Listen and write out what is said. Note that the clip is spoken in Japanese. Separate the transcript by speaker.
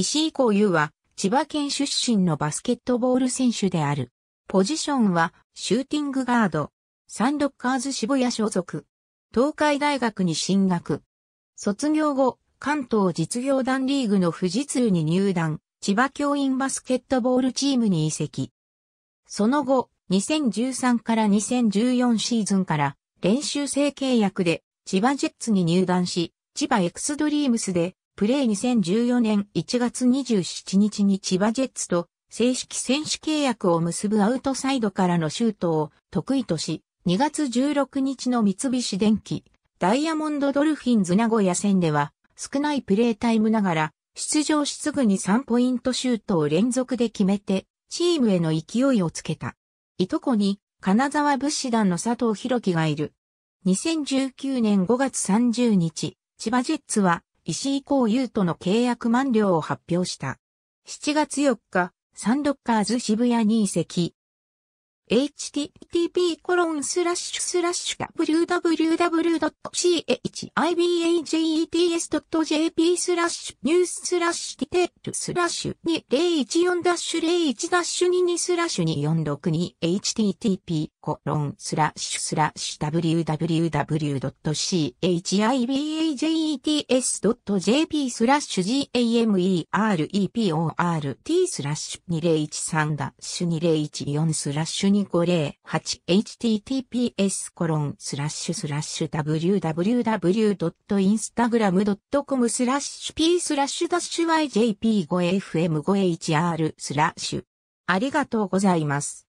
Speaker 1: 石井幸雄は、千葉県出身のバスケットボール選手である。ポジションは、シューティングガード。サンロッカーズ渋谷所属。東海大学に進学。卒業後、関東実業団リーグの富士通に入団、千葉教員バスケットボールチームに移籍。その後、2013から2014シーズンから練習生契約で千葉ジェッツに入団し、千葉エクスドリームスでプレー2014年1月27日に千葉ジェッツと正式選手契約を結ぶアウトサイドからのシュートを得意とし、2月16日の三菱電機、ダイヤモンドドルフィンズ名古屋戦では、少ないプレータイムながら、出場しすぐに3ポイントシュートを連続で決めて、チームへの勢いをつけた。いとこに、金沢物資団の佐藤博樹がいる。2019年5月30日、千葉ジェッツは、石井孝雄との契約満了を発表した。7月4日、サンロッカーズ渋谷に移籍。h t t コロンスラッシュスラッシュ www.chibajets.jp スラッシュニューススラッシュディテールスラッシュ2014-01-22スラッシュ 2462http コロンスラッシュスラッシュ www.chibajets.jp スラッシュ gamereport スラッシュ2013ダッシュ2014スラッシュ 250h 8 https コロンスラッシュスラッシュ www.instagram.com スラッシュ p スラッシュダッシュ yjp5fm51r スラッシュありがとうございます。